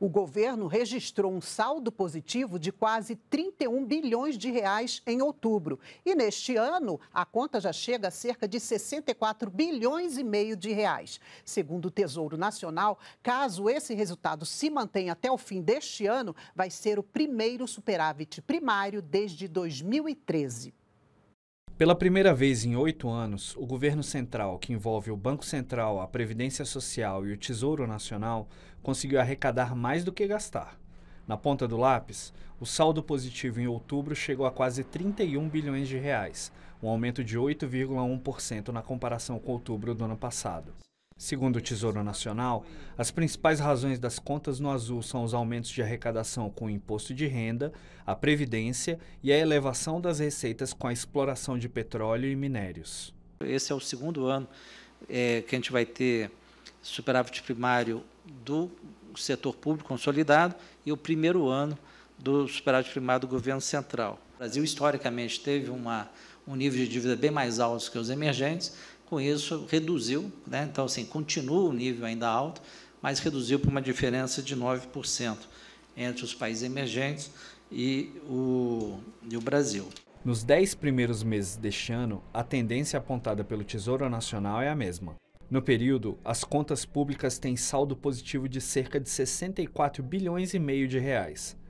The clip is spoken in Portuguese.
o governo registrou um saldo positivo de quase 31 bilhões de reais em outubro. E neste ano, a conta já chega a cerca de 64 bilhões e meio de reais. Segundo o Tesouro Nacional, caso esse resultado se mantenha até o fim deste ano, vai ser o primeiro superávit primário desde 2013. Pela primeira vez em oito anos, o governo central, que envolve o Banco Central, a Previdência Social e o Tesouro Nacional, conseguiu arrecadar mais do que gastar. Na ponta do lápis, o saldo positivo em outubro chegou a quase 31 bilhões de reais, um aumento de 8,1% na comparação com outubro do ano passado. Segundo o Tesouro Nacional, as principais razões das contas no azul são os aumentos de arrecadação com o imposto de renda, a previdência e a elevação das receitas com a exploração de petróleo e minérios. Esse é o segundo ano é, que a gente vai ter superávit primário do setor público consolidado e o primeiro ano do superávit primário do governo central. O Brasil, historicamente, teve uma, um nível de dívida bem mais alto que os emergentes, com isso reduziu, né? então assim, continua o nível ainda alto, mas reduziu para uma diferença de 9% entre os países emergentes e o, e o Brasil. Nos 10 primeiros meses deste ano, a tendência apontada pelo Tesouro Nacional é a mesma. No período, as contas públicas têm saldo positivo de cerca de 64 bilhões e meio de reais,